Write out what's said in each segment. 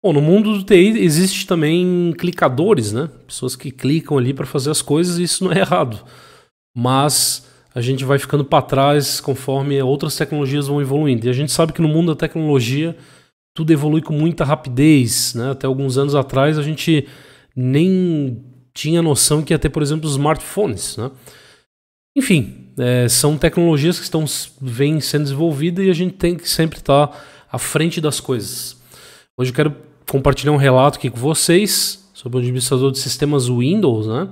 Bom, no mundo do TI existe também clicadores, né? Pessoas que clicam ali para fazer as coisas e isso não é errado. Mas a gente vai ficando para trás conforme outras tecnologias vão evoluindo. E a gente sabe que no mundo da tecnologia tudo evolui com muita rapidez, né? Até alguns anos atrás a gente nem tinha noção que ia ter, por exemplo, smartphones, né? Enfim, é, são tecnologias que estão vêm sendo desenvolvidas e a gente tem que sempre estar tá à frente das coisas. Hoje eu quero compartilhar um relato aqui com vocês sobre o administrador de sistemas Windows, né?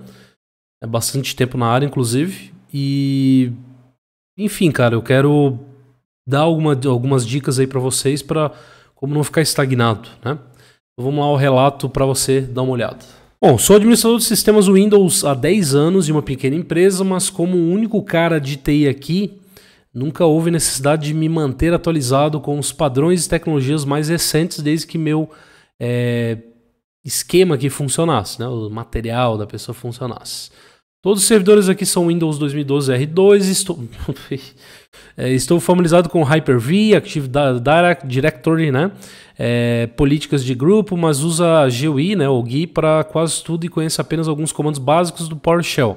É bastante tempo na área, inclusive. E enfim, cara, eu quero dar alguma, algumas dicas aí para vocês para como não ficar estagnado, né? Então vamos lá o relato para você dar uma olhada. Bom, sou administrador de sistemas Windows há 10 anos em uma pequena empresa, mas como o único cara de TI aqui, nunca houve necessidade de me manter atualizado com os padrões e tecnologias mais recentes desde que meu é, esquema que funcionasse, né? o material da pessoa funcionasse. Todos os servidores aqui são Windows 2012 R2. Estou, é, estou familiarizado com Hyper-V, Active Directory, né? É, políticas de grupo, mas usa GUI, né? O GUI para quase tudo e conhece apenas alguns comandos básicos do PowerShell.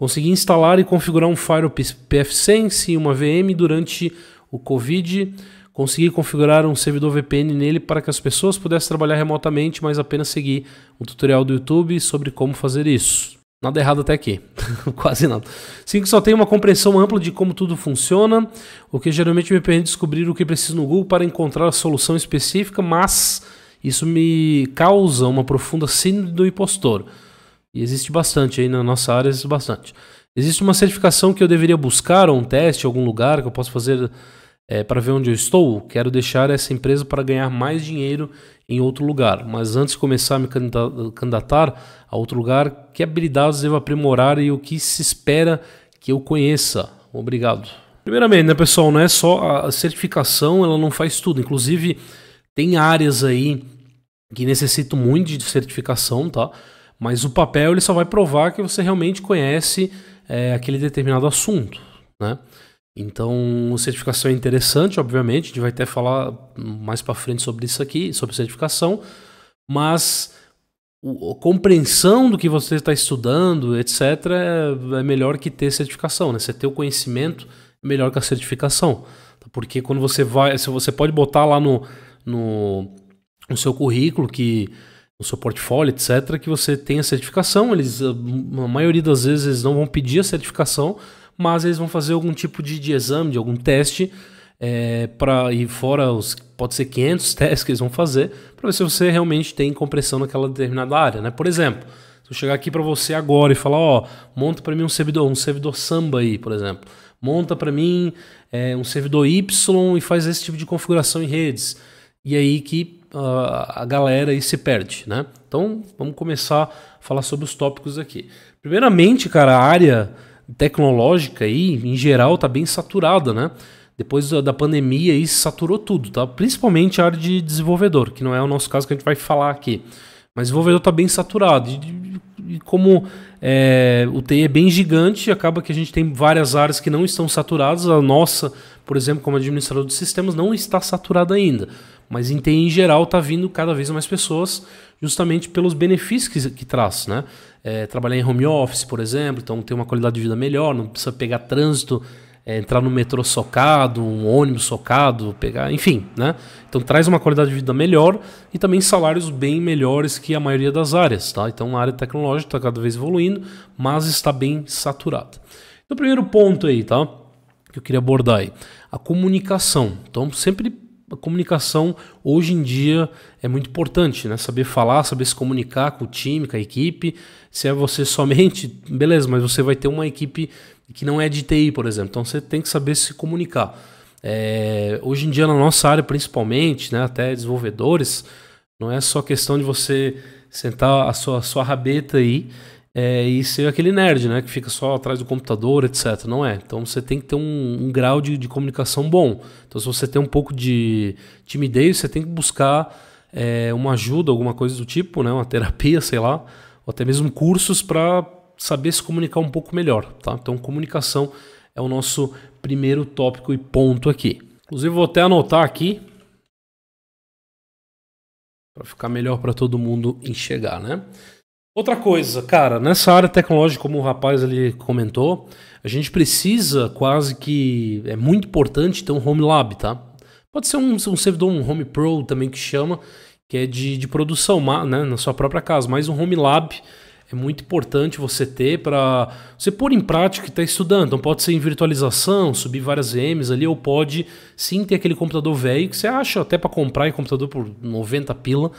Consegui instalar e configurar um Firewall PFSense e uma VM durante o Covid Consegui configurar um servidor VPN nele para que as pessoas pudessem trabalhar remotamente, mas apenas seguir um tutorial do YouTube sobre como fazer isso. Nada errado até aqui, quase nada. Sim, que Só tenho uma compreensão ampla de como tudo funciona, o que geralmente me permite descobrir o que preciso no Google para encontrar a solução específica, mas isso me causa uma profunda síndrome do impostor. E existe bastante aí na nossa área, existe bastante. Existe uma certificação que eu deveria buscar, ou um teste, algum lugar que eu possa fazer é, para ver onde eu estou, quero deixar essa empresa para ganhar mais dinheiro em outro lugar. Mas antes de começar a me candidatar a outro lugar, que habilidades devo aprimorar e o que se espera que eu conheça? Obrigado. Primeiramente, né, pessoal, não é só a certificação, ela não faz tudo. Inclusive, tem áreas aí que necessitam muito de certificação, tá? Mas o papel ele só vai provar que você realmente conhece é, aquele determinado assunto, né? Então, certificação é interessante, obviamente, a gente vai até falar mais para frente sobre isso aqui, sobre certificação, mas a compreensão do que você está estudando, etc., é, é melhor que ter certificação, né? Você ter o conhecimento é melhor que a certificação. Tá? Porque quando você vai, se você pode botar lá no, no, no seu currículo que no seu portfólio, etc., que você tem a certificação. Eles, a maioria das vezes, eles não vão pedir a certificação, mas eles vão fazer algum tipo de, de exame, de algum teste, é, para ir fora os pode ser 500 testes que eles vão fazer para ver se você realmente tem compressão naquela determinada área, né? Por exemplo, se eu chegar aqui para você agora e falar, ó, monta para mim um servidor, um servidor samba aí, por exemplo, monta para mim é, um servidor Y e faz esse tipo de configuração em redes e aí que uh, a galera aí se perde, né? Então vamos começar a falar sobre os tópicos aqui. Primeiramente, cara, a área tecnológica aí, em geral, está bem saturada, né? Depois da pandemia, isso saturou tudo, tá? Principalmente a área de desenvolvedor, que não é o nosso caso que a gente vai falar aqui. Mas desenvolvedor está bem saturado. E, e como é, o TI é bem gigante, acaba que a gente tem várias áreas que não estão saturadas. A nossa, por exemplo, como administrador de sistemas, não está saturada ainda. Mas em TI em geral está vindo cada vez mais pessoas justamente pelos benefícios que, que traz, né? É, trabalhar em home office, por exemplo, então ter uma qualidade de vida melhor, não precisa pegar trânsito, é, entrar no metrô socado, um ônibus socado, pegar, enfim, né? Então traz uma qualidade de vida melhor e também salários bem melhores que a maioria das áreas, tá? Então a área tecnológica está cada vez evoluindo, mas está bem saturada. Então, o primeiro ponto aí, tá? Que eu queria abordar aí, a comunicação. Então sempre a comunicação hoje em dia é muito importante, né? Saber falar, saber se comunicar com o time, com a equipe. Se é você somente, beleza, mas você vai ter uma equipe que não é de TI, por exemplo. Então você tem que saber se comunicar. É, hoje em dia, na nossa área, principalmente, né, até desenvolvedores, não é só questão de você sentar a sua, a sua rabeta aí é, e ser aquele nerd, né? Que fica só atrás do computador, etc. Não é. Então você tem que ter um, um grau de, de, comunicação bom. Então, se você tem um pouco de timidez, você tem que buscar é, uma ajuda, alguma coisa do tipo, né? Uma terapia, sei lá, ou até mesmo cursos para saber se comunicar um pouco melhor, tá? Então, comunicação é o nosso primeiro tópico e ponto aqui. Inclusive, vou até anotar aqui para ficar melhor para todo mundo enxergar, né? Outra coisa, cara, nessa área tecnológica, como o rapaz ali comentou, a gente precisa quase que. É muito importante ter um home lab, tá? Pode ser um, um servidor, um home pro também que chama, que é de, de produção né, na sua própria casa, mas um home lab é muito importante você ter para você pôr em prática e estar tá estudando. Então pode ser em virtualização, subir várias VMs ali, ou pode sim ter aquele computador velho que você acha até para comprar e computador por 90 pila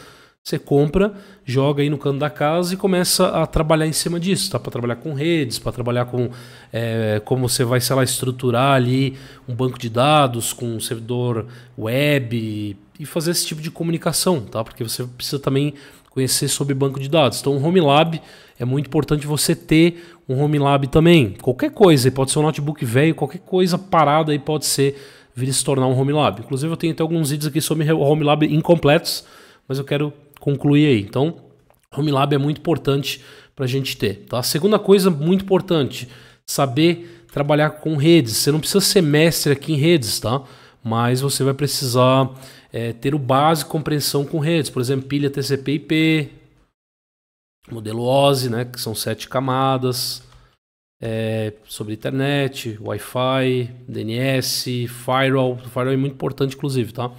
você compra, joga aí no canto da casa e começa a trabalhar em cima disso, tá? Para trabalhar com redes, para trabalhar com é, como você vai, sei lá, estruturar ali um banco de dados com um servidor web e fazer esse tipo de comunicação, tá? Porque você precisa também conhecer sobre banco de dados. Então, o Home Lab é muito importante você ter um Home Lab também. Qualquer coisa, pode ser um notebook velho, qualquer coisa parada aí pode ser vir se tornar um Home Lab. Inclusive, eu tenho até alguns vídeos aqui sobre Home Lab incompletos, mas eu quero concluir aí. Então, Home Lab é muito importante para a gente ter. Tá? A segunda coisa muito importante, saber trabalhar com redes. Você não precisa ser mestre aqui em redes, tá? Mas você vai precisar é, ter o básico compreensão com redes. Por exemplo, pilha TCP/IP, modelo OSI, né, que são sete camadas, é, sobre internet, Wi-Fi, DNS, firewall. firewall é muito importante, inclusive, tá?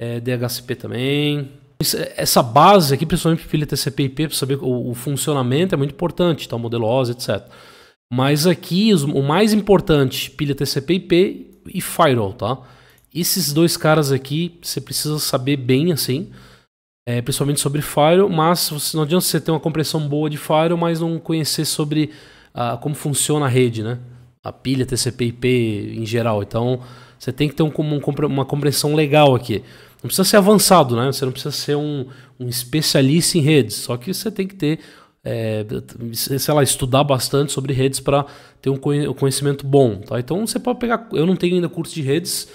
É, eh, DHCP também, essa base aqui, principalmente para pilha TCP/IP, para saber o, o, funcionamento, é muito importante, tal, tá, modelosa, etc. Mas aqui, o mais importante, pilha TCP/IP e firewall, tá? Esses dois caras aqui, você precisa saber bem, assim, é, principalmente sobre firewall, mas não adianta você ter uma compressão boa de firewall, mas não conhecer sobre ah, como funciona a rede, né? A pilha TCP/IP em geral. Então, você tem que ter um, uma compressão legal aqui. Não precisa ser avançado, né? Você não precisa ser um, um especialista em redes. Só que você tem que ter, é, sei lá, estudar bastante sobre redes para ter um conhecimento bom. Tá? Então você pode pegar. Eu não tenho ainda curso de redes,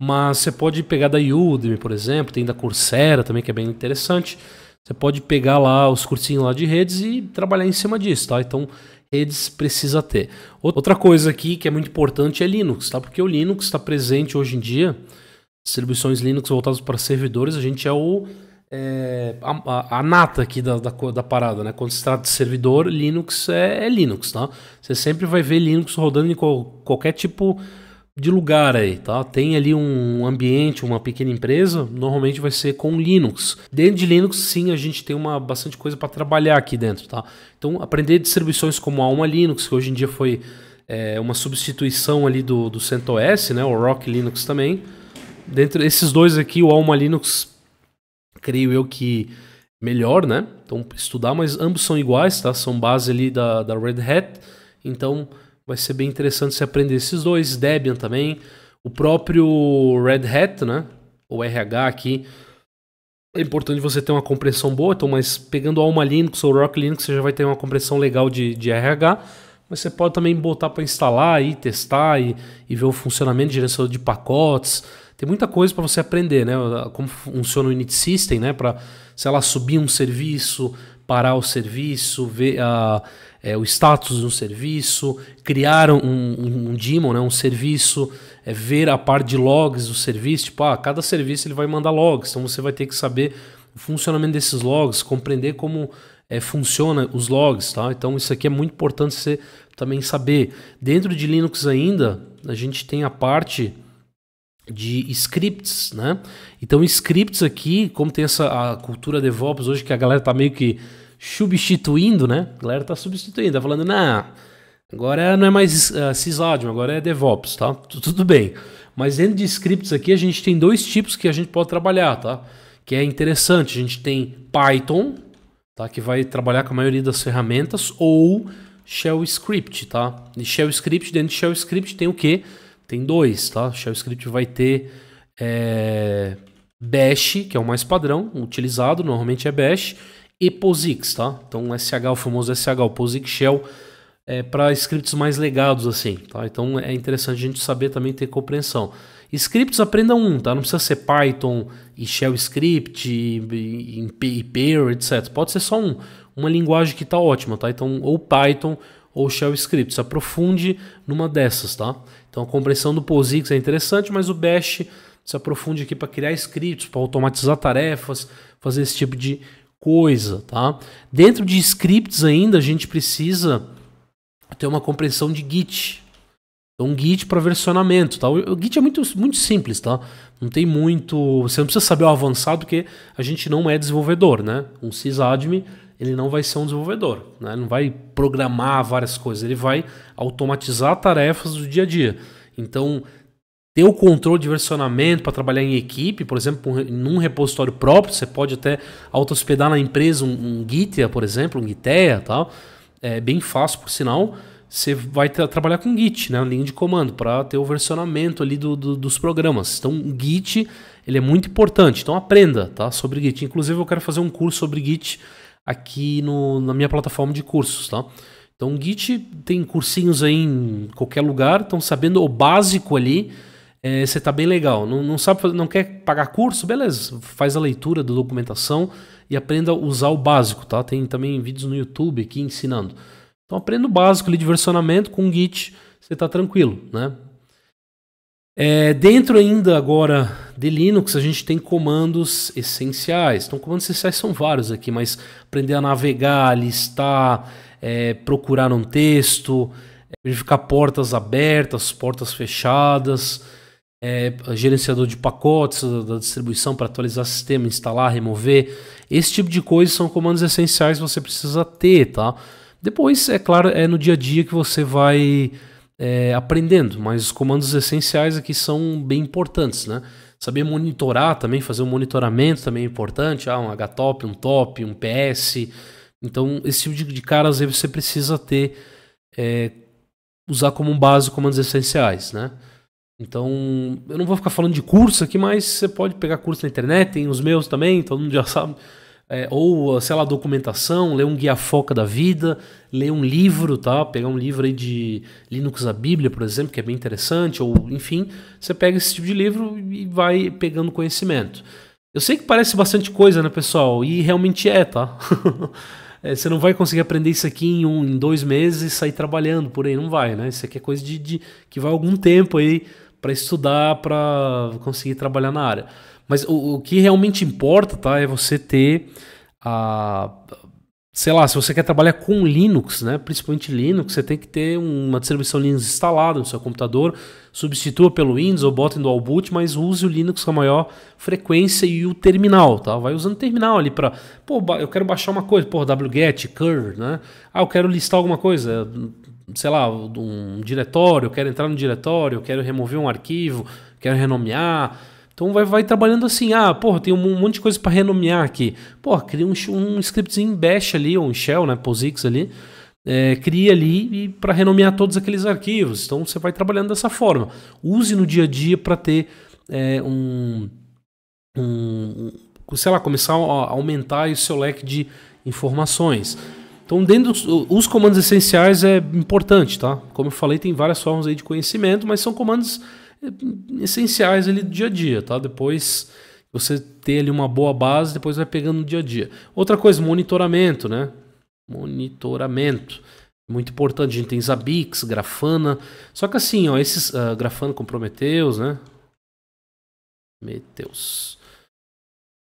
mas você pode pegar da Udemy, por exemplo, tem da Coursera também, que é bem interessante. Você pode pegar lá os cursinhos lá de redes e trabalhar em cima disso, tá? Então, redes precisa ter. Outra coisa aqui que é muito importante é Linux, tá? Porque o Linux está presente hoje em dia distribuições Linux voltadas para servidores, a gente é o é, a, a, nata aqui da, da, da, parada, né? Quando se trata de servidor, Linux é, é Linux, tá? Você sempre vai ver Linux rodando em qualquer tipo de lugar aí, tá? Tem ali um ambiente, uma pequena empresa, normalmente vai ser com Linux. Dentro de Linux, sim, a gente tem uma bastante coisa para trabalhar aqui dentro, tá? Então, aprender distribuições como a Alma Linux, que hoje em dia foi é, uma substituição ali do, do CentOS, né? O Rock Linux também dentro esses dois aqui, o Alma Linux, creio eu que melhor, né? Então estudar, mas ambos são iguais, tá? São base ali da, da Red Hat, então vai ser bem interessante se aprender esses dois, Debian também, o próprio Red Hat, né? Ou RH aqui. É importante você ter uma compreensão boa, então, mas pegando o Alma Linux ou Rock Linux, você já vai ter uma compreensão legal de, de RH. Mas você pode também botar para instalar e testar e, e ver o funcionamento de gerenciador de pacotes, tem muita coisa para você aprender, né? Como funciona o init system, né? Para, se ela subir um serviço, parar o serviço, ver a, é, o status do serviço, criar um, um, um daemon, né? Um serviço, é, ver a parte de logs do serviço. Tipo, ah, cada serviço ele vai mandar logs, então você vai ter que saber o funcionamento desses logs, compreender como é, funciona os logs, tá? Então isso aqui é muito importante você também saber. Dentro de Linux ainda, a gente tem a parte de scripts, né? Então, scripts aqui, como tem essa a cultura DevOps hoje que a galera tá meio que substituindo, né? A galera tá substituindo, tá falando, não, agora não é mais uh, agora é DevOps, tá? T Tudo bem. Mas dentro de scripts aqui, a gente tem dois tipos que a gente pode trabalhar, tá? Que é interessante, a gente tem Python, tá? Que vai trabalhar com a maioria das ferramentas, ou Shell Script, tá? E Shell Script, dentro de Shell Script tem o quê? Tem dois, tá? O Shell Script vai ter é, Bash, que é o mais padrão, utilizado, normalmente é Bash, e POSIX, tá? Então SH, o famoso SH, o POSIX Shell, é, para scripts mais legados, assim, tá? Então é interessante a gente saber também ter compreensão. Scripts aprenda um, tá? Não precisa ser Python e Shell Script e, e, e Pair, etc. Pode ser só um, uma linguagem que está ótima, tá? Então ou Python ou Shell Se aprofunde numa dessas, tá? Então a compreensão do POSIX é interessante, mas o Bash se aprofunde aqui para criar scripts, para automatizar tarefas, fazer esse tipo de coisa, tá? Dentro de scripts ainda a gente precisa ter uma compreensão de Git. Então Git para versionamento, tá? O Git é muito, muito simples, tá? Não tem muito, você não precisa saber o avançado porque a gente não é desenvolvedor, né? Um sysadmin ele não vai ser um desenvolvedor, né? ele não vai programar várias coisas, ele vai automatizar tarefas do dia a dia. Então, ter o controle de versionamento para trabalhar em equipe, por exemplo, num repositório próprio, você pode até auto-hospedar na empresa um, um por exemplo, um Gitea tal, é bem fácil, por sinal, você vai trabalhar com Git, né, uma linha de comando, para ter o versionamento ali do, do, dos programas. Então, o Git ele é muito importante. Então, aprenda tá, sobre Git. Inclusive, eu quero fazer um curso sobre Git aqui no, na minha plataforma de cursos, tá? Então, o Git tem cursinhos aí em qualquer lugar, então sabendo o básico ali, é, você tá bem legal. Não, não sabe, não quer pagar curso? Beleza, faz a leitura da documentação e aprenda a usar o básico, tá? Tem também vídeos no YouTube aqui ensinando. Então, aprenda o básico ali de versionamento com o Git, você tá tranquilo, né? É, dentro ainda agora de Linux, a gente tem comandos essenciais. Então, comandos essenciais são vários aqui, mas aprender a navegar, listar, é, procurar um texto, é, verificar portas abertas, portas fechadas, é, gerenciador de pacotes da distribuição para atualizar sistema, instalar, remover. Esse tipo de coisa são comandos essenciais que você precisa ter, tá? Depois, é claro, é no dia a dia que você vai é, aprendendo, mas os comandos essenciais aqui são bem importantes, né? Saber monitorar também, fazer um monitoramento também é importante, ah, um HTOP, um TOP, um PS. Então, esse tipo de, de cara, às vezes, você precisa ter, é, usar como base comandos essenciais, né? Então, eu não vou ficar falando de curso aqui, mas você pode pegar curso na internet, tem os meus também, todo mundo já sabe é, ou, sei lá, documentação, ler um guia foca da vida, ler um livro, tá? Pegar um livro aí de Linux a Bíblia, por exemplo, que é bem interessante, ou enfim, você pega esse tipo de livro e vai pegando conhecimento. Eu sei que parece bastante coisa, né, pessoal? E realmente é, tá? é, você não vai conseguir aprender isso aqui em um, em dois meses e sair trabalhando por aí, não vai, né? Isso aqui é coisa de, de que vai algum tempo aí para estudar, para conseguir trabalhar na área. Mas o, o que realmente importa, tá? É você ter a. Ah, sei lá, se você quer trabalhar com Linux, né? Principalmente Linux, você tem que ter uma distribuição Linux instalada no seu computador. Substitua pelo Windows ou bota em dual boot, mas use o Linux com a maior frequência e o terminal, tá? Vai usando o terminal ali para, pô, eu quero baixar uma coisa, pô, wget, curl, né? Ah, eu quero listar alguma coisa, sei lá, um diretório, eu quero entrar no diretório, eu quero remover um arquivo, quero renomear. Então vai, vai trabalhando assim, ah, porra, tem um monte de coisa para renomear aqui. Pô, cria um, um scriptzinho em bash ali, ou um shell, né, POSIX ali, é, cria ali para renomear todos aqueles arquivos. Então você vai trabalhando dessa forma. Use no dia a dia para ter é, um, um, sei lá, começar a aumentar o seu leque de informações. Então, dentro dos os comandos essenciais é importante, tá? Como eu falei, tem várias formas aí de conhecimento, mas são comandos essenciais ali do dia a dia, tá? Depois você ter ali uma boa base, depois vai pegando no dia a dia. Outra coisa, monitoramento, né? Monitoramento. Muito importante, a gente tem Zabbix, Grafana. Só que assim, ó, esses uh, Grafana com Prometheus, né? Prometheus.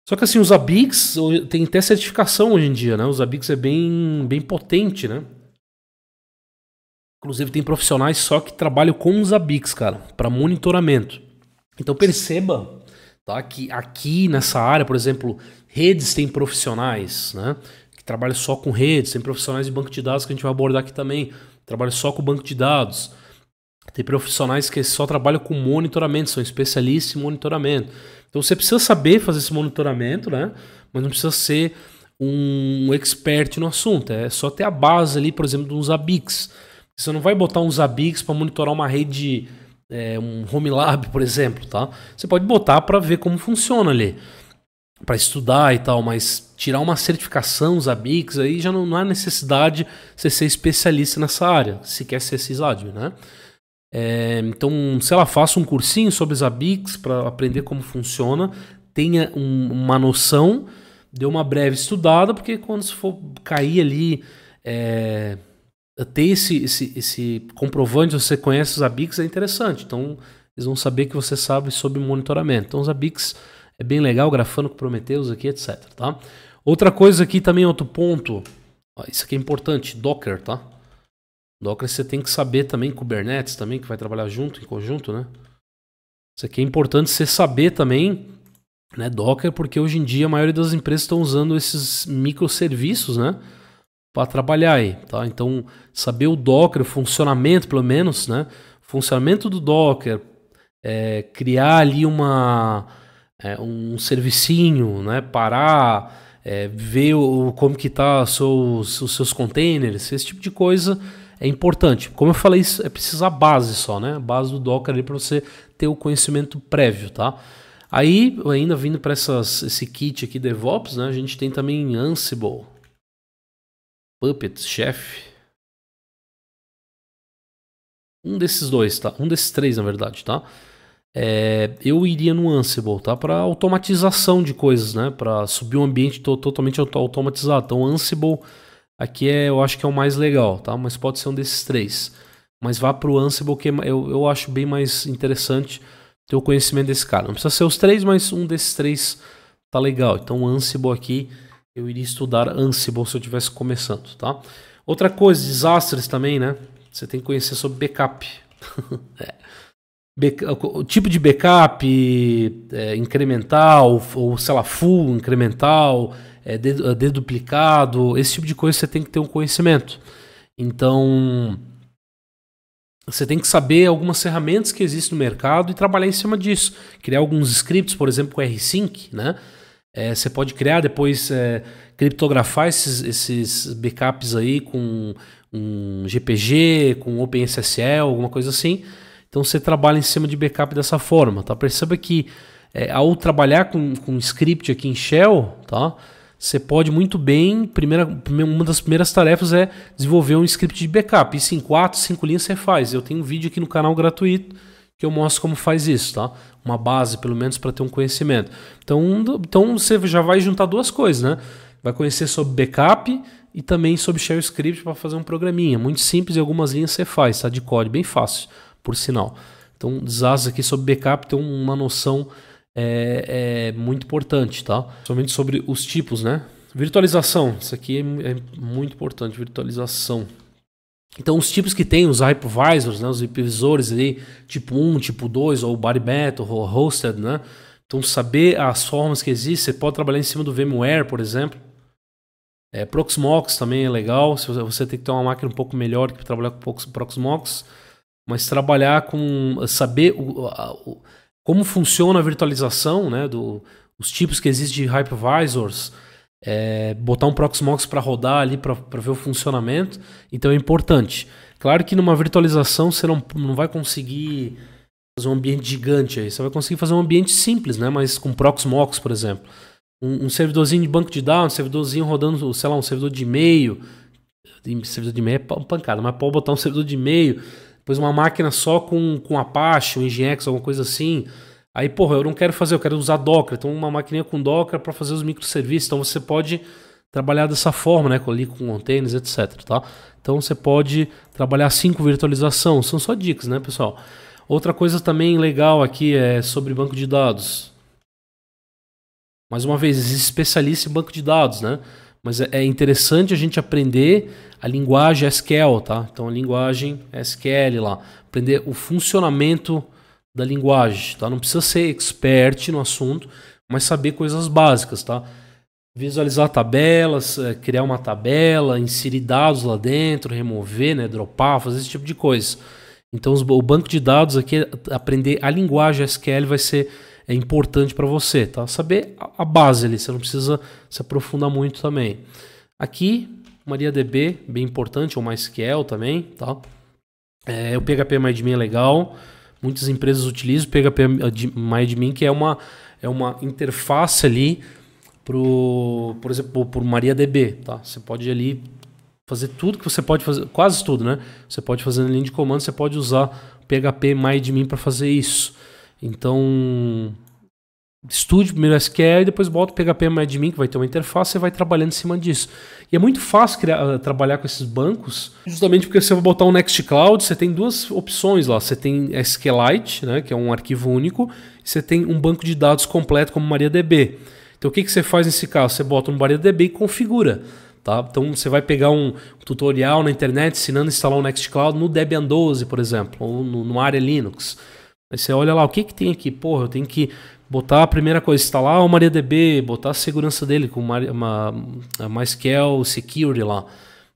Só que assim, os Zabbix tem até certificação hoje em dia, né? O Zabbix é bem, bem potente, né? Inclusive tem profissionais só que trabalham com os Abix, cara, para monitoramento. Então perceba, tá, que aqui nessa área, por exemplo, redes tem profissionais, né, que trabalham só com redes, tem profissionais de banco de dados que a gente vai abordar aqui também, trabalham só com banco de dados. Tem profissionais que só trabalham com monitoramento, são especialistas em monitoramento. Então você precisa saber fazer esse monitoramento, né? Mas não precisa ser um expert no assunto. É só ter a base ali, por exemplo, dos ABICs. Você não vai botar um Zabbix para monitorar uma rede, é, um Home Lab, por exemplo, tá? Você pode botar para ver como funciona ali, para estudar e tal, mas tirar uma certificação Zabbix aí já não, não há necessidade de você ser especialista nessa área, se quer ser sysadmin, né? É, então, sei lá, faça um cursinho sobre Zabbix para aprender como funciona, tenha um, uma noção, dê uma breve estudada, porque quando você for cair ali... É, ter esse, esse, esse comprovante, você conhece os ABICs, é interessante. Então, eles vão saber que você sabe sobre monitoramento. Então, os ABICs é bem legal, grafando com Prometheus aqui, etc. Tá? Outra coisa aqui também, outro ponto. Ó, isso aqui é importante, Docker, tá? Docker você tem que saber também, Kubernetes também, que vai trabalhar junto, em conjunto, né? Isso aqui é importante você saber também, né, Docker, porque hoje em dia a maioria das empresas estão usando esses microserviços, né? para trabalhar aí, tá? Então, saber o Docker, o funcionamento pelo menos, né? O funcionamento do Docker, é, criar ali uma é, um servicinho, né? Parar, é, ver o, como que tá seus, os seus containers, esse tipo de coisa é importante. Como eu falei, isso é a base só, né? A base do Docker ali para você ter o conhecimento prévio, tá? Aí, ainda vindo para esse kit aqui DevOps, né? A gente tem também Ansible, Puppet Chef. Um desses dois, tá? Um desses três, na verdade, tá? É, eu iria no Ansible, tá? Para automatização de coisas, né? Para subir um ambiente to totalmente auto automatizado. Então, Ansible aqui é, eu acho que é o mais legal, tá? Mas pode ser um desses três. Mas vá para o Ansible, que é eu, eu acho bem mais interessante ter o conhecimento desse cara. Não precisa ser os três, mas um desses três tá legal. Então, o Ansible aqui eu iria estudar Ansible se eu estivesse começando, tá? Outra coisa, desastres também, né? Você tem que conhecer sobre backup. é. o tipo de backup é, incremental, ou sei lá, full incremental, é, é, deduplicado, esse tipo de coisa você tem que ter um conhecimento. Então, você tem que saber algumas ferramentas que existem no mercado e trabalhar em cima disso. Criar alguns scripts, por exemplo, com R-Sync, né? É, você pode criar depois, é, criptografar esses, esses backups aí com um GPG, com OpenSSL, alguma coisa assim. Então você trabalha em cima de backup dessa forma, tá? Perceba que é, ao trabalhar com, com script aqui em Shell, tá? Você pode muito bem, primeira, uma das primeiras tarefas é desenvolver um script de backup. Isso em 4, 5 linhas você faz. Eu tenho um vídeo aqui no canal gratuito que eu mostro como faz isso, tá? Uma base, pelo menos, para ter um conhecimento. Então, então você já vai juntar duas coisas, né? Vai conhecer sobre backup e também sobre shell script para fazer um programinha. Muito simples e algumas linhas você faz, tá? De código, bem fácil, por sinal. Então, desastre aqui sobre backup tem uma noção é, é, muito importante, tá? Somente sobre os tipos, né? Virtualização, isso aqui é, é muito importante, virtualização. Então, os tipos que tem, os hypervisors, né, os hypervisores ali, tipo 1, tipo 2, ou body metal, ou hosted, né? Então, saber as formas que existem, você pode trabalhar em cima do VMware, por exemplo. É, Proxmox também é legal, se você tem que ter uma máquina um pouco melhor para trabalhar com Proxmox, mas trabalhar com saber o, a, o, como funciona a virtualização, né, do, os tipos que existem de hypervisors, é, botar um Proxmox para rodar ali para ver o funcionamento. Então é importante. Claro que numa virtualização você não, não vai conseguir fazer um ambiente gigante aí. Você vai conseguir fazer um ambiente simples, né? Mas com Proxmox, por exemplo. Um, um servidorzinho de banco de dados, um servidorzinho rodando, sei lá, um servidor de e-mail. Servidor de e-mail é pancada, mas pode é botar um servidor de e-mail. Depois uma máquina só com, com Apache, um Nginx, alguma coisa assim Aí, porra, eu não quero fazer, eu quero usar Docker. Então, uma maquininha com Docker para fazer os microserviços. Então, você pode trabalhar dessa forma, né? Ali com containers, etc. Tá? Então, você pode trabalhar assim com virtualização. São só dicas, né, pessoal? Outra coisa também legal aqui é sobre banco de dados. Mais uma vez, existe especialista em banco de dados, né? Mas é, é interessante a gente aprender a linguagem SQL, tá? Então, a linguagem SQL lá. Aprender o funcionamento da linguagem, tá? Não precisa ser expert no assunto, mas saber coisas básicas, tá? Visualizar tabelas, é, criar uma tabela, inserir dados lá dentro, remover, né, dropar, fazer esse tipo de coisa. Então o banco de dados aqui, aprender a linguagem SQL vai ser é importante para você, tá? Saber a base ali, você não precisa se aprofundar muito também. Aqui, MariaDB, bem importante, ou MySQL também, tá? É, o PHP MyAdmin é legal. Muitas empresas utilizam o PHP MyAdmin, que é uma, é uma interface ali pro, por exemplo, por MariaDB, tá? Você pode ali fazer tudo que você pode fazer, quase tudo, né? Você pode fazer na linha de comando, você pode usar PHP MyAdmin para fazer isso. Então, estude primeiro SQL, depois bota o PHP MyAdmin, que vai ter uma interface, e vai trabalhando em cima disso. E é muito fácil criar, ah, trabalhar com esses bancos, justamente porque você vai botar um Nextcloud, você tem duas opções lá. Você tem SQLite, né, que é um arquivo único, e você tem um banco de dados completo como MariaDB. Então o que, que você faz nesse caso? Você bota um MariaDB e configura. Tá? Então você vai pegar um tutorial na internet ensinando a instalar um Nextcloud no Debian 12, por exemplo, ou no, no Linux. Aí você olha lá, o que, que tem aqui? Porra, eu tenho que botar a primeira coisa, instalar o MariaDB, botar a segurança dele com uma, uma, MySQL Security lá.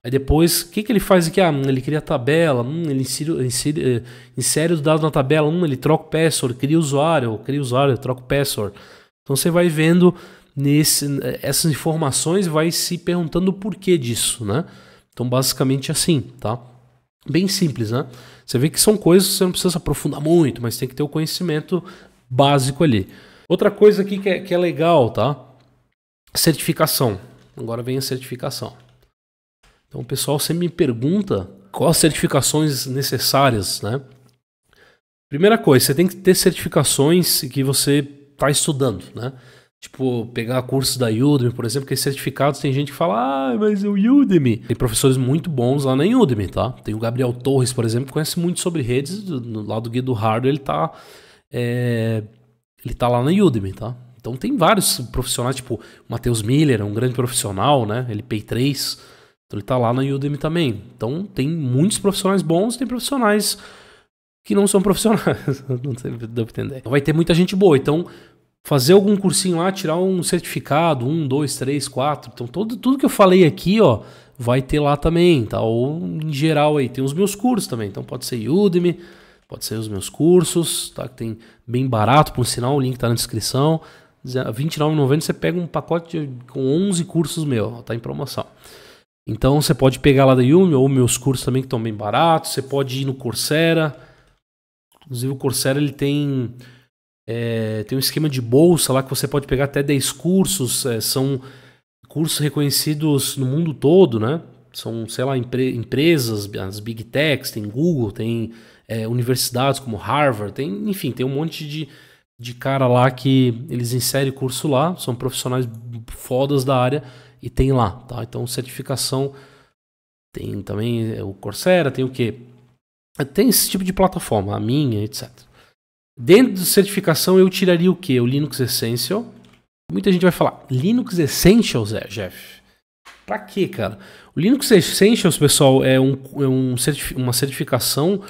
Aí depois, o que, que ele faz aqui? Ah, hum, ele cria a tabela, hum, ele eh, insere, insere, insere, os dados na tabela, hum, ele troca o password, cria o usuário, cria o usuário, troca o password. Então você vai vendo nesse, essas informações e vai se perguntando o porquê disso, né? Então basicamente é assim, tá? Bem simples, né? Você vê que são coisas que você não precisa aprofundar muito, mas tem que ter o conhecimento básico ali. Outra coisa aqui que é, que é legal, tá? Certificação. Agora vem a certificação. Então, pessoal, sempre me pergunta quais certificações necessárias, né? Primeira coisa, você tem que ter certificações que você está estudando, né? Tipo, pegar cursos da Udemy, por exemplo, que certificados tem gente que fala, ah, mas o Udemy. Tem professores muito bons lá na Udemy, tá? Tem o Gabriel Torres, por exemplo, que conhece muito sobre redes, do, do, lá do Guia do Hardware, ele tá é, ele tá lá na Udemy, tá? Então tem vários profissionais, tipo o Matheus Miller, é um grande profissional, né? Ele pay 3, então ele tá lá na Udemy também. Então tem muitos profissionais bons, tem profissionais que não são profissionais, não sei, deu pra entender. Vai ter muita gente boa, então fazer algum cursinho lá, tirar um certificado, um, dois, três, quatro. Então, todo, tudo que eu falei aqui, ó, vai ter lá também, tá? Ou em geral aí. Tem os meus cursos também, então pode ser Udemy, Pode ser os meus cursos, tá? Que tem bem barato, por sinal, o link tá na descrição. R$29,90 você pega um pacote com 11 cursos meu, tá em promoção. Então você pode pegar lá da Yumi ou meus cursos também que estão bem baratos. Você pode ir no Coursera. Inclusive o Coursera ele tem é, tem um esquema de bolsa lá que você pode pegar até 10 cursos. É, são cursos reconhecidos no mundo todo, né? São, sei lá, empre empresas, as big techs, tem Google, tem é, universidades como Harvard, tem, enfim, tem um monte de, de cara lá que eles inserem curso lá, são profissionais fodas da área e tem lá, tá? Então certificação tem também é, o Coursera, tem o quê? Tem esse tipo de plataforma, a minha, etc. Dentro de certificação eu tiraria o quê? O Linux Essential. Muita gente vai falar, Linux Essentials, é, Jeff. Pra quê, cara? O Linux Essentials, pessoal, é, um, é um certifi uma certificação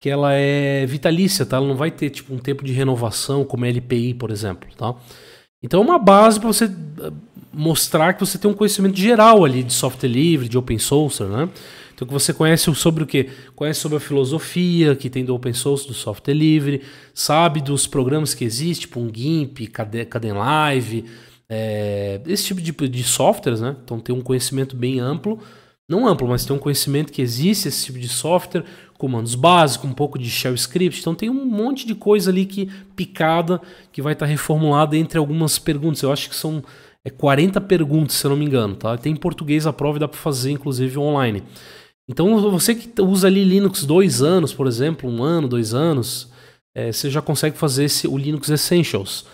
que ela é vitalícia, tá? Ela não vai ter tipo um tempo de renovação como a LPI, por exemplo, tá? Então é uma base para você ah, mostrar que você tem um conhecimento geral ali de software livre, de open source, né? Então que você conhece sobre o que? Conhece sobre a filosofia que tem do open source, do software livre, sabe dos programas que existem, tipo um GIMP, Caden Live, é, esse tipo de, de softwares, né? Então tem um conhecimento bem amplo, não amplo, mas tem um conhecimento que existe esse tipo de software, comandos básicos, um pouco de shell script. Então tem um monte de coisa ali que picada que vai estar tá reformulada entre algumas perguntas. Eu acho que são é, 40 perguntas, se eu não me engano, tá? Tem em português a prova e dá para fazer inclusive online. Então você que usa ali Linux dois anos, por exemplo, um ano, dois anos, é, você já consegue fazer esse, o Linux Essentials.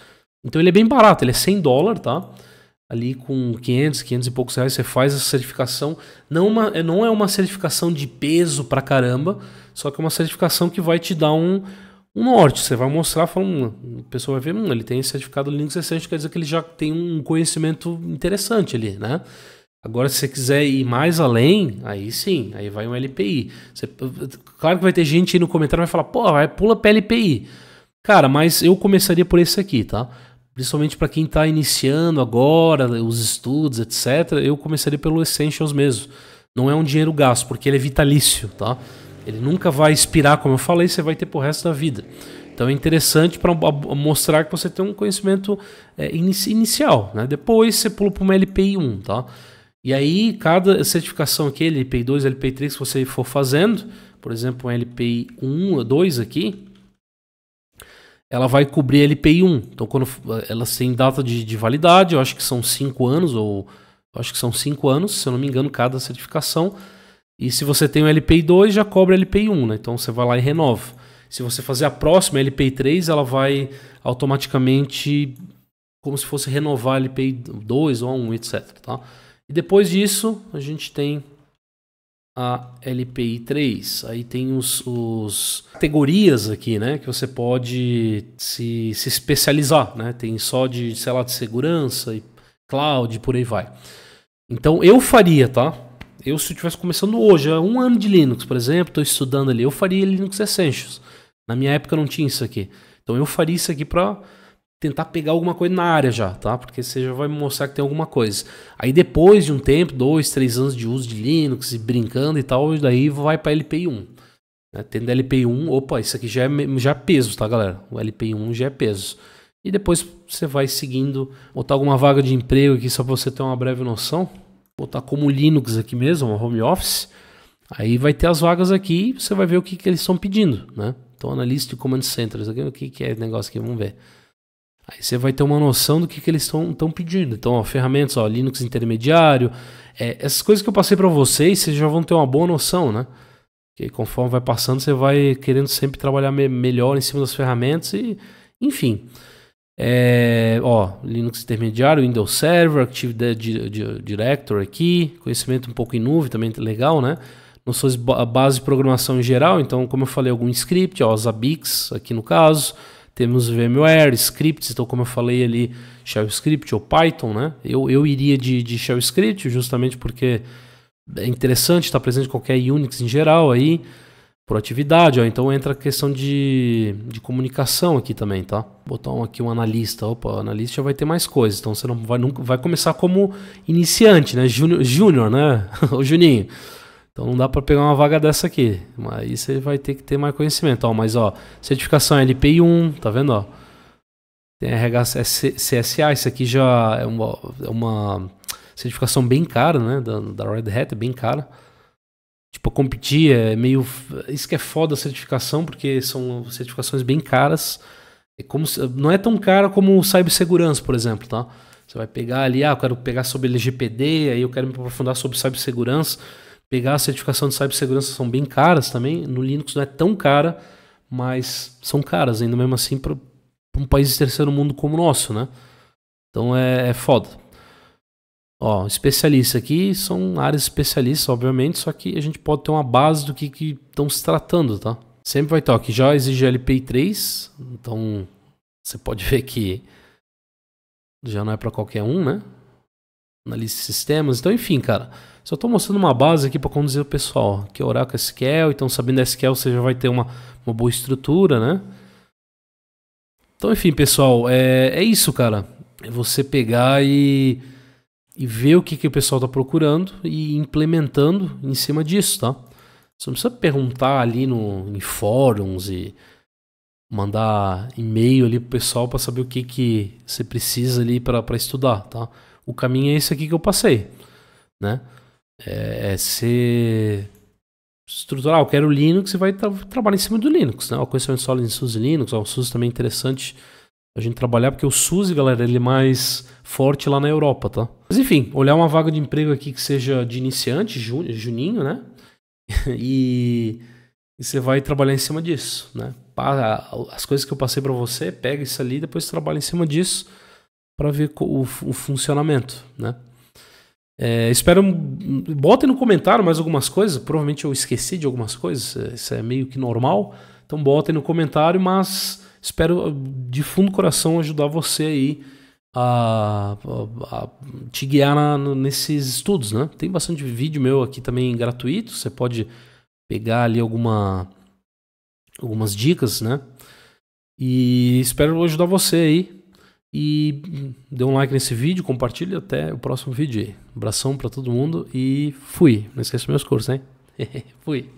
Então ele é bem barato, ele é 100 dólares, tá? ali com 500, 500 e poucos reais, você faz essa certificação. Não, uma, é, não é uma certificação de peso pra caramba, só que é uma certificação que vai te dar um, um norte. Você vai mostrar, fala, hum, a pessoa vai ver, hum, ele tem esse certificado Linux Essential, quer dizer que ele já tem um conhecimento interessante ali, né? Agora, se você quiser ir mais além, aí sim, aí vai um LPI. Você, claro que vai ter gente aí no comentário vai falar, pô, vai, pula pra LPI. Cara, mas eu começaria por esse aqui, tá? principalmente para quem está iniciando agora os estudos, etc., eu começaria pelo Essentials mesmo. Não é um dinheiro gasto, porque ele é vitalício, tá? Ele nunca vai expirar, como eu falei, você vai ter pro resto da vida. Então é interessante para mostrar que você tem um conhecimento é, inicial, né? Depois você pula para uma LPI 1, tá? E aí, cada certificação aqui, LPI 2, LPI 3 que você for fazendo, por exemplo, um LPI 1 ou 2 aqui, ela vai cobrir LPI 1. Então, quando ela tem data de, de validade, eu acho que são 5 anos, ou acho que são 5 anos, se eu não me engano, cada certificação. E se você tem o LPI 2, já cobra LPI 1, né? Então você vai lá e renova. Se você fazer a próxima LPI 3, ela vai automaticamente como se fosse renovar a LPI 2 ou 1, etc. Tá? E depois disso, a gente tem a LPI 3. Aí tem os, os, categorias aqui, né? Que você pode se, se especializar, né? Tem só de, sei lá, de segurança e cloud, por aí vai. Então eu faria, tá? Eu se eu estivesse começando hoje, há um ano de Linux, por exemplo, estou estudando ali, eu faria Linux Essentials. Na minha época não tinha isso aqui. Então eu faria isso aqui para tentar pegar alguma coisa na área já, tá? Porque você já vai mostrar que tem alguma coisa. Aí depois de um tempo, dois, três anos de uso de Linux e brincando e tal, daí vai para LPI 1. Né? Tendo LPI 1, opa, isso aqui já é, já é peso, tá, galera? O LPI 1 já é peso. E depois você vai seguindo, botar alguma vaga de emprego aqui só para você ter uma breve noção. Botar como Linux aqui mesmo, home office. Aí vai ter as vagas aqui e você vai ver o que, que eles estão pedindo, né? Então, analista de command centers, o que, que é negócio aqui, vamos ver. Aí você vai ter uma noção do que, que eles estão pedindo. Então, ó, ferramentas, ó, Linux intermediário, é, essas coisas que eu passei para vocês, vocês já vão ter uma boa noção, né? Que conforme vai passando, você vai querendo sempre trabalhar me melhor em cima das ferramentas e, enfim. É, ó, Linux intermediário, Windows Server, Active Directory aqui, conhecimento um pouco em nuvem também tá legal, né? Noções ba base de programação em geral, então como eu falei, algum script, ó, Zabbix aqui no caso, temos VMware, scripts, então como eu falei ali, Shell Script ou Python, né? Eu, eu iria de, de Shell Script justamente porque é interessante estar presente em qualquer Unix em geral aí, por atividade, ó. Então entra a questão de, de comunicação aqui também, tá? Vou botar um, aqui um analista, opa, analista já vai ter mais coisas, então você não vai, nunca, vai começar como iniciante, né? Júnior, né? o Juninho. Então não dá para pegar uma vaga dessa aqui. Aí você vai ter que ter mais conhecimento. Ó, mas ó, certificação LPI 1, tá vendo? Ó? Tem RHCSA, é isso aqui já é uma, é uma certificação bem cara, né? Da, da Red Hat, é bem cara. Tipo, competir é meio. Isso que é foda a certificação, porque são certificações bem caras. É como se... não é tão cara como cibersegurança, por exemplo, tá? Você vai pegar ali, ah, eu quero pegar sobre LGPD, aí eu quero me aprofundar sobre cibersegurança pegar a certificação de cibersegurança são bem caras também. No Linux não é tão cara, mas são caras ainda mesmo assim para um país de terceiro mundo como o nosso, né? Então é, é foda. Ó, especialista aqui são áreas especialistas, obviamente, só que a gente pode ter uma base do que estão se tratando, tá? Sempre vai estar, ó, que já exige LPI 3, então você pode ver que já não é para qualquer um, né? lista de sistemas, então enfim, cara. Só estou mostrando uma base aqui para conduzir o pessoal, que é Oracle SQL, então sabendo SQL você já vai ter uma, uma boa estrutura, né? Então, enfim, pessoal, é, é isso, cara. É você pegar e, e ver o que, que o pessoal está procurando e implementando em cima disso, tá? Você não precisa perguntar ali no, em fóruns e mandar e-mail ali pro pessoal para saber o que, que você precisa ali para estudar, tá? O caminho é esse aqui que eu passei, né? é, é ser estrutural. Eu quero Linux e vai tra trabalhar em cima do Linux, né? O conhecimento sólido em e Linux, o SUS também é interessante a gente trabalhar, porque o SUS, galera, ele é mais forte lá na Europa, tá? Mas enfim, olhar uma vaga de emprego aqui que seja de iniciante, jun juninho, né? e, e, você vai trabalhar em cima disso, né? As coisas que eu passei para você, pega isso ali e depois trabalha em cima disso para ver o, o funcionamento, né? É, espero. Botem no comentário mais algumas coisas. Provavelmente eu esqueci de algumas coisas. É, isso é meio que normal. Então botem no comentário, mas espero ah, de fundo coração ajudar você aí a, a, a te guiar na, nesses estudos, né? Tem bastante vídeo meu aqui também gratuito. Você pode pegar ali alguma, algumas dicas, né? E espero ajudar você aí e dê um like nesse vídeo, compartilhe até o próximo vídeo. Abração para todo mundo e fui. Não esqueça meus cursos, hein? fui.